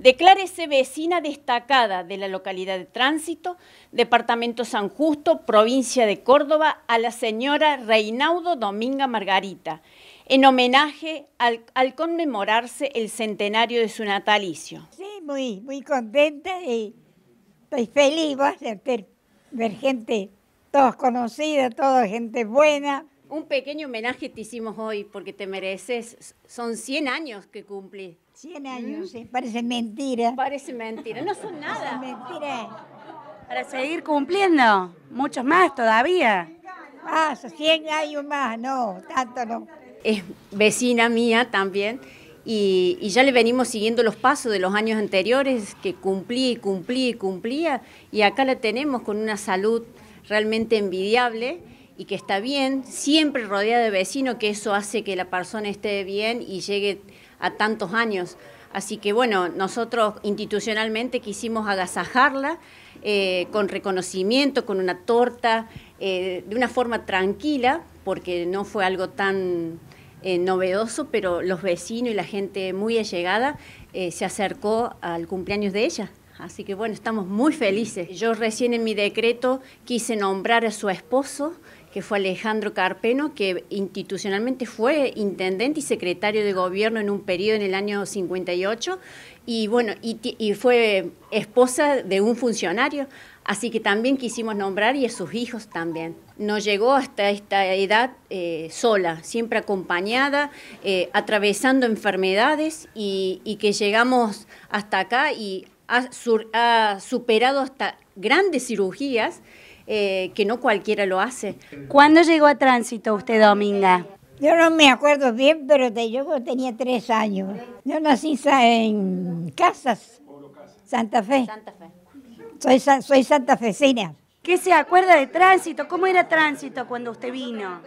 Declárese vecina destacada de la localidad de Tránsito, Departamento San Justo, provincia de Córdoba, a la señora Reinaudo Dominga Margarita, en homenaje al, conmemorarse el centenario de su natalicio. Sí, muy, muy contenta y estoy feliz, de ver gente, todos conocidos, toda gente buena, un pequeño homenaje te hicimos hoy porque te mereces. Son 100 años que cumplí. 100 años, mm. Parece mentira. Parece mentira. No son nada. mentira. Para seguir cumpliendo. Muchos más todavía. Más, 100 años más. No, tanto no. Es vecina mía también. Y, ya le venimos siguiendo los pasos de los años anteriores, que cumplí, cumplí, y cumplía, y acá la tenemos con una salud realmente envidiable y que está bien, siempre rodeada de vecinos, que eso hace que la persona esté bien y llegue a tantos años. Así que bueno, nosotros institucionalmente quisimos agasajarla eh, con reconocimiento, con una torta, eh, de una forma tranquila, porque no fue algo tan eh, novedoso, pero los vecinos y la gente muy allegada se acercó al cumpleaños de ella. Así que bueno, estamos muy felices. Yo recién en mi decreto quise nombrar a su esposo que fue Alejandro Carpeno, que institucionalmente fue intendente y secretario de gobierno en un periodo en el año 58, y bueno, y, fue esposa de un funcionario, así que también quisimos nombrar y a sus hijos también. No llegó hasta esta edad eh, sola, siempre acompañada, eh, atravesando enfermedades y, que llegamos hasta acá y ha superado hasta grandes cirugías. Eh, que no cualquiera lo hace. ¿Cuándo llegó a tránsito usted, Dominga? Yo no me acuerdo bien, pero yo tenía tres años. Yo nací en Casas, Santa Fe. Santa Fe. Soy, soy santafesina. ¿Qué se acuerda de tránsito? ¿Cómo era tránsito cuando usted vino?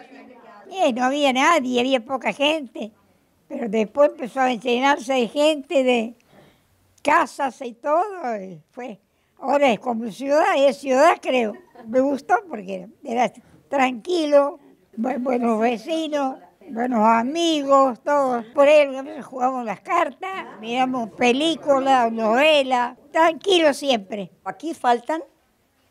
no había nadie, había poca gente. Pero después empezó a llenarse de gente de casas y todo. Y fue Ahora, como ciudad, es ciudad, creo. Me gustó porque era tranquilo, buenos vecinos, buenos amigos, todos. Por él jugamos las cartas, miramos películas, novelas, tranquilo siempre. Aquí faltan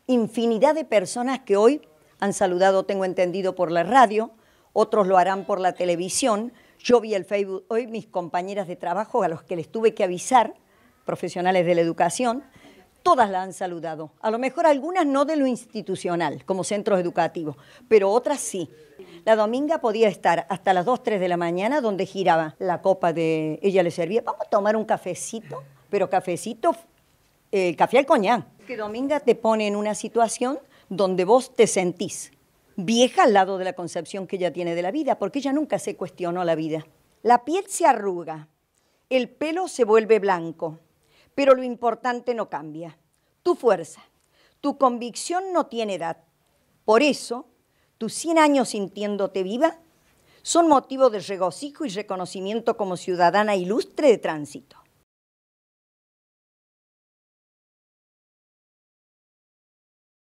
infinidad de personas que hoy han saludado, tengo entendido, por la radio, otros lo harán por la televisión. Yo vi el Facebook hoy, mis compañeras de trabajo, a los que les tuve que avisar, profesionales de la educación, todas la han saludado. A lo mejor algunas no de lo institucional, como centros educativos, pero otras sí. La Dominga podía estar hasta las 2, 3 de la mañana donde giraba la copa de... Ella le servía, vamos a tomar un cafecito, pero cafecito, eh, café al coñán. Que Dominga te pone en una situación donde vos te sentís vieja al lado de la concepción que ella tiene de la vida, porque ella nunca se cuestionó la vida. La piel se arruga, el pelo se vuelve blanco, pero lo importante no cambia. Tu fuerza, tu convicción no tiene edad. Por eso, tus 100 años sintiéndote viva son motivo de regocijo y reconocimiento como ciudadana ilustre de tránsito.